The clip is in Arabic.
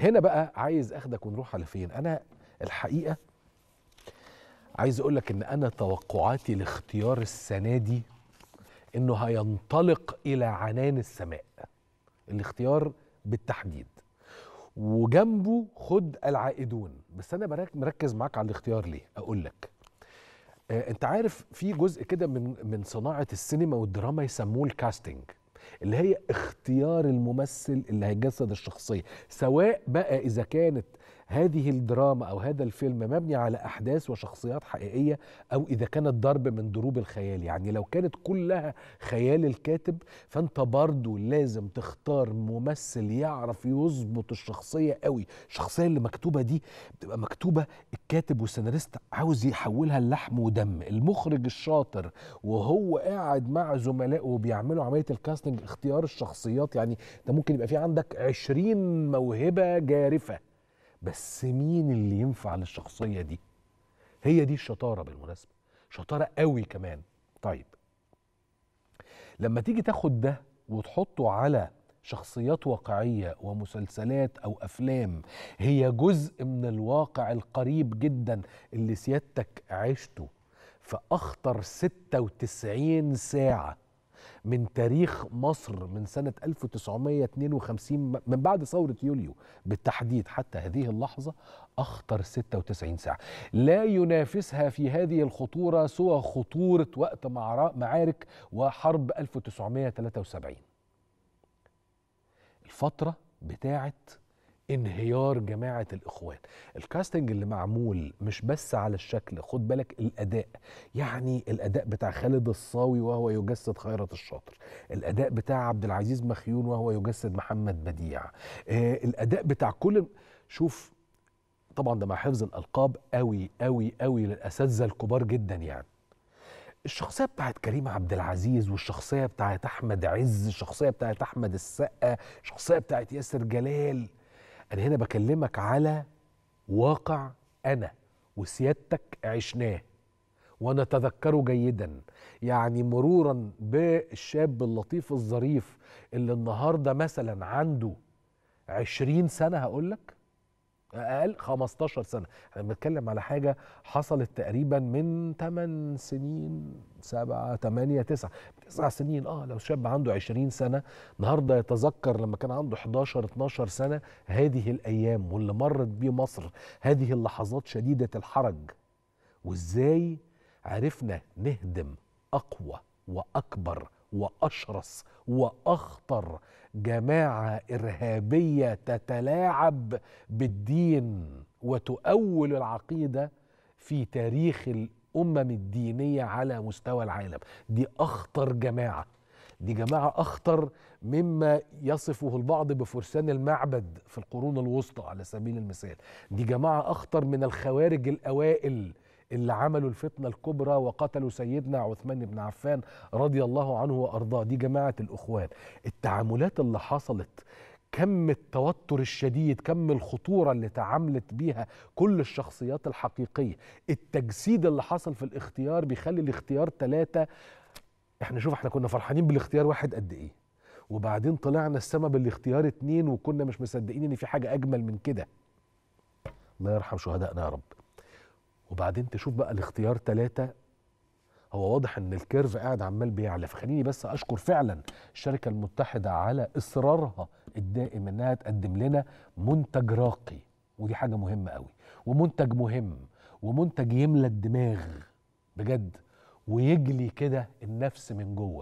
هنا بقى عايز اخدك ونروح على فين انا الحقيقه عايز اقول لك ان انا توقعاتي لاختيار السنه دي انه هينطلق الى عنان السماء الاختيار بالتحديد وجنبه خد العائدون بس انا مركز معاك على الاختيار ليه اقول لك آه، انت عارف في جزء كده من من صناعه السينما والدراما يسموه الكاستنج اللي هي اختيار الممثل اللي هيجسد الشخصيه سواء بقى اذا كانت هذه الدراما أو هذا الفيلم مبني على أحداث وشخصيات حقيقية أو إذا كانت ضرب من ضروب الخيال يعني لو كانت كلها خيال الكاتب فأنت برضو لازم تختار ممثل يعرف يظبط الشخصية قوي الشخصية اللي مكتوبة دي بتبقى مكتوبة الكاتب والسيناريست عاوز يحولها للحم ودم المخرج الشاطر وهو قاعد مع زملائه وبيعملوا عملية الكاستنج اختيار الشخصيات يعني ده ممكن يبقى في عندك عشرين موهبة جارفة بس مين اللي ينفع للشخصيه دي هي دي الشطاره بالمناسبه شطاره قوي كمان طيب لما تيجي تاخد ده وتحطه على شخصيات واقعيه ومسلسلات او افلام هي جزء من الواقع القريب جدا اللي سيادتك عشته في اخطر 96 ساعه من تاريخ مصر من سنة 1952 من بعد ثورة يوليو بالتحديد حتى هذه اللحظة أخطر 96 ساعة لا ينافسها في هذه الخطورة سوى خطورة وقت معارك وحرب 1973 الفترة بتاعت انهيار جماعه الاخوان الكاستنج اللي معمول مش بس على الشكل خد بالك الاداء يعني الاداء بتاع خالد الصاوي وهو يجسد خيرت الشاطر الاداء بتاع عبد العزيز مخيون وهو يجسد محمد بديع آه الاداء بتاع كل شوف طبعا ده مع حفظ الالقاب قوي قوي قوي للاساتذه الكبار جدا يعني الشخصيه بتاعت كريم عبد العزيز والشخصيه بتاعت احمد عز الشخصيه بتاعت احمد السقا الشخصيه بتاعت ياسر جلال انا هنا بكلمك على واقع انا وسيادتك عشناه وانا اتذكره جيدا يعني مرورا بالشاب اللطيف الظريف اللي النهارده مثلا عنده عشرين سنه هقولك اقل 15 سنه احنا بنتكلم على حاجه حصلت تقريبا من 8 سنين 7 8 9 9 سنين اه لو شاب عنده 20 سنه النهارده يتذكر لما كان عنده 11 12 سنه هذه الايام واللي مرت بيه مصر هذه اللحظات شديده الحرج وازاي عرفنا نهدم اقوى واكبر واشرس واخطر جماعه ارهابيه تتلاعب بالدين وتؤول العقيده في تاريخ الامم الدينيه على مستوى العالم دي اخطر جماعه دي جماعه اخطر مما يصفه البعض بفرسان المعبد في القرون الوسطى على سبيل المثال دي جماعه اخطر من الخوارج الاوائل اللي عملوا الفتنة الكبرى وقتلوا سيدنا عثمان بن عفان رضي الله عنه وأرضاه دي جماعة الإخوان التعاملات اللي حصلت كم التوتر الشديد كم الخطورة اللي تعاملت بيها كل الشخصيات الحقيقية التجسيد اللي حصل في الاختيار بيخلي الاختيار ثلاثة احنا شوف احنا كنا فرحانين بالاختيار واحد قد ايه وبعدين طلعنا السما بالاختيار اتنين وكنا مش مصدقين ان في حاجة اجمل من كده الله يرحم شهدائنا يا رب وبعدين تشوف بقى الاختيار ثلاثة هو واضح ان الكيرف قاعد عمال بيعلى فخليني بس اشكر فعلا الشركه المتحده على اصرارها الدائم انها تقدم لنا منتج راقي ودي حاجه مهمه قوي ومنتج مهم ومنتج يملى الدماغ بجد ويجلي كده النفس من جوه